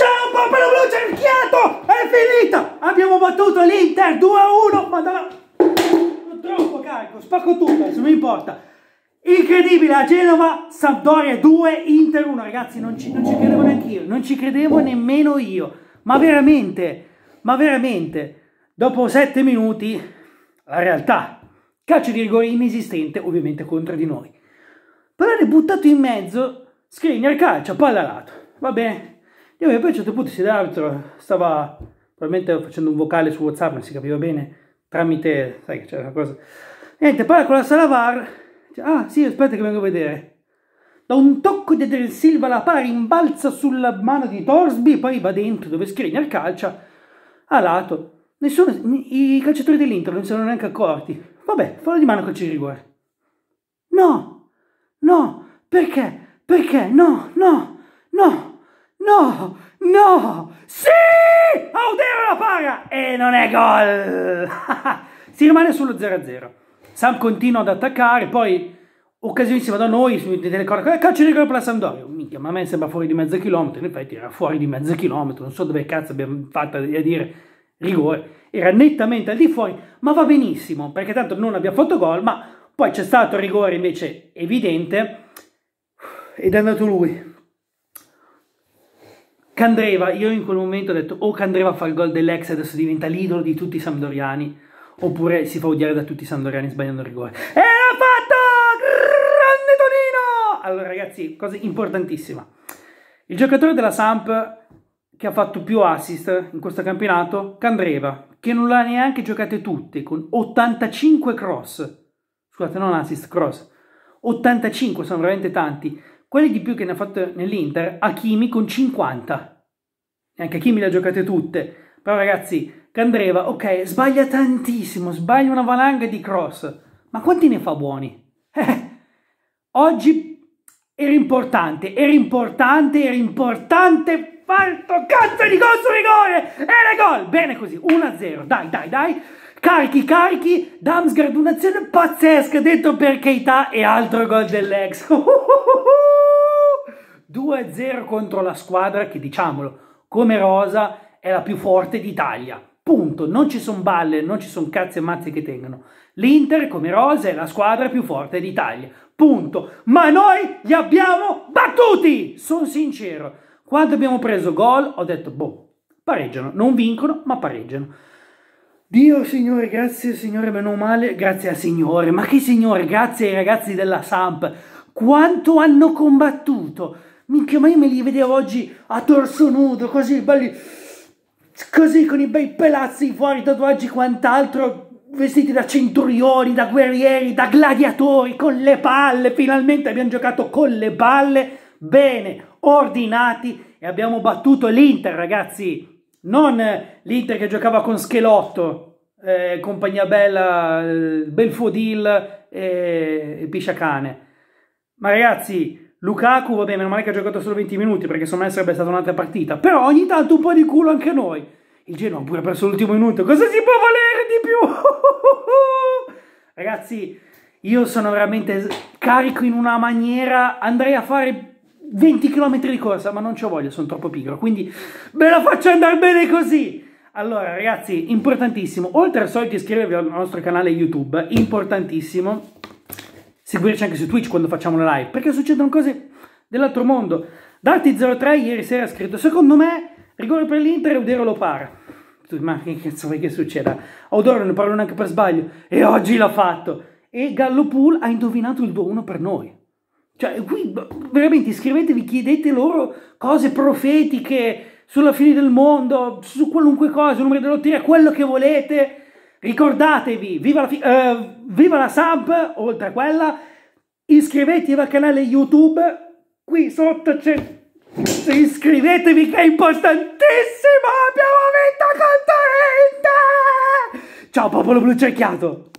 Sciampa per blu cerchiato! È finita! Abbiamo battuto l'Inter 2-1! Madonna! Troppo carico, spacco tutto, adesso non importa. Incredibile, a Genova, Sampdoria 2, Inter 1. Ragazzi, non ci, non ci credevo neanche io, non ci credevo nemmeno io. Ma veramente, ma veramente, dopo 7 minuti, la realtà. Calcio di rigore inesistente, ovviamente contro di noi. Però ne buttato in mezzo, Skriniar calcia, palla lato. Va bene, e poi a un certo punto si l'arbitro stava probabilmente facendo un vocale su WhatsApp, non si capiva bene, tramite, sai che c'era una cosa. Niente, parla con la sala VAR, ah sì, aspetta che vengo a vedere. Da un tocco di Adrian Silva la palla rimbalza sulla mano di Torsby, poi va dentro dove Skriniar calcia, a lato. Nessuno, i calciatori dell'Inter non si sono neanche accorti. Vabbè, fallo di mano col Cirigua. No, no, perché, perché, no, no, no. No, no, sì! Audero la para e non è gol! si rimane sullo 0-0. Sam continua ad attaccare, poi occasionissima da noi, su delle corde, eh, calcio di gol per la Sampdoria. Minchia, ma a me sembra fuori di mezzo chilometro, in effetti era fuori di mezzo chilometro, non so dove cazzo abbiamo fatto a dire rigore. Era nettamente al di fuori, ma va benissimo, perché tanto non abbiamo fatto gol, ma poi c'è stato il rigore invece evidente ed è andato lui Candreva, io in quel momento ho detto o Candreva fa il gol dell'ex e adesso diventa l'idolo di tutti i Sampdoriani, oppure si fa odiare da tutti i Sampdoriani sbagliando il rigore. E l'ha fatto! Grande Tonino! Allora ragazzi, cosa importantissima. Il giocatore della Samp che ha fatto più assist in questo campionato, Candreva, che non l'ha neanche giocate tutte, con 85 cross. Scusate, non assist, cross. 85 sono veramente tanti. Quelli di più che ne ha fatto nell'Inter, Hakimi con 50. Neanche Hakimi le ha giocate tutte. Però ragazzi, Candreva, ok, sbaglia tantissimo, sbaglia una valanga di cross. Ma quanti ne fa buoni? Eh, oggi era importante, era importante, era importante farto cazzo di gol su rigore! Era gol! Bene così, 1-0, dai, dai, dai. Carichi, carichi, Damsgaard, un'azione pazzesca dentro per Keita e altro gol dell'ex. Uh, uh, 2-0 contro la squadra che, diciamolo, come rosa è la più forte d'Italia. Punto. Non ci sono balle, non ci sono cazzi e mazzi che tengono. L'Inter, come rosa, è la squadra più forte d'Italia. Punto. Ma noi li abbiamo battuti! Sono sincero. Quando abbiamo preso gol, ho detto, boh, pareggiano. Non vincono, ma pareggiano. Dio Signore, grazie Signore, meno male, grazie al Signore, ma che Signore, grazie ai ragazzi della Samp, quanto hanno combattuto, Minchia, ma io me li vedevo oggi a torso nudo, così, belli, così, con i bei pelazzi fuori, tatuaggi, quant'altro, vestiti da centurioni, da guerrieri, da gladiatori, con le palle, finalmente abbiamo giocato con le palle, bene, ordinati, e abbiamo battuto l'Inter, ragazzi, non l'Inter che giocava con Schelotto, eh, Compagnia Bella, eh, Belfodil e, eh, e Pisciacane. Ma ragazzi, Lukaku, vabbè, meno male che ha giocato solo 20 minuti perché secondo me sarebbe stata un'altra partita. Però ogni tanto un po' di culo anche noi. Il Genoa pure perso l'ultimo minuto. Cosa si può valere di più? Ragazzi, io sono veramente carico in una maniera. Andrei a fare 20 km di corsa, ma non ci voglio, sono troppo pigro. Quindi me la faccio andare bene così. Allora, ragazzi, importantissimo. Oltre al solito iscrivervi al nostro canale YouTube, importantissimo seguirci anche su Twitch quando facciamo la live, perché succedono cose dell'altro mondo. Dati 03 ieri sera ha scritto, secondo me, rigore per l'Inter e Udero lo para. Ma che cazzo vuoi che succeda? Odoro non parlo neanche per sbaglio, e oggi l'ha fatto. E Gallo Pool ha indovinato il 2-1 per noi. Cioè, qui veramente iscrivetevi, chiedete loro cose profetiche sulla fine del mondo, su qualunque cosa, numeri della lotteria, quello che volete Ricordatevi, viva la, uh, viva la sub, oltre a quella, iscrivetevi al canale YouTube, qui sotto c'è... Iscrivetevi che è importantissimo, abbiamo vinto con Torrente! Ciao popolo blu cerchiato!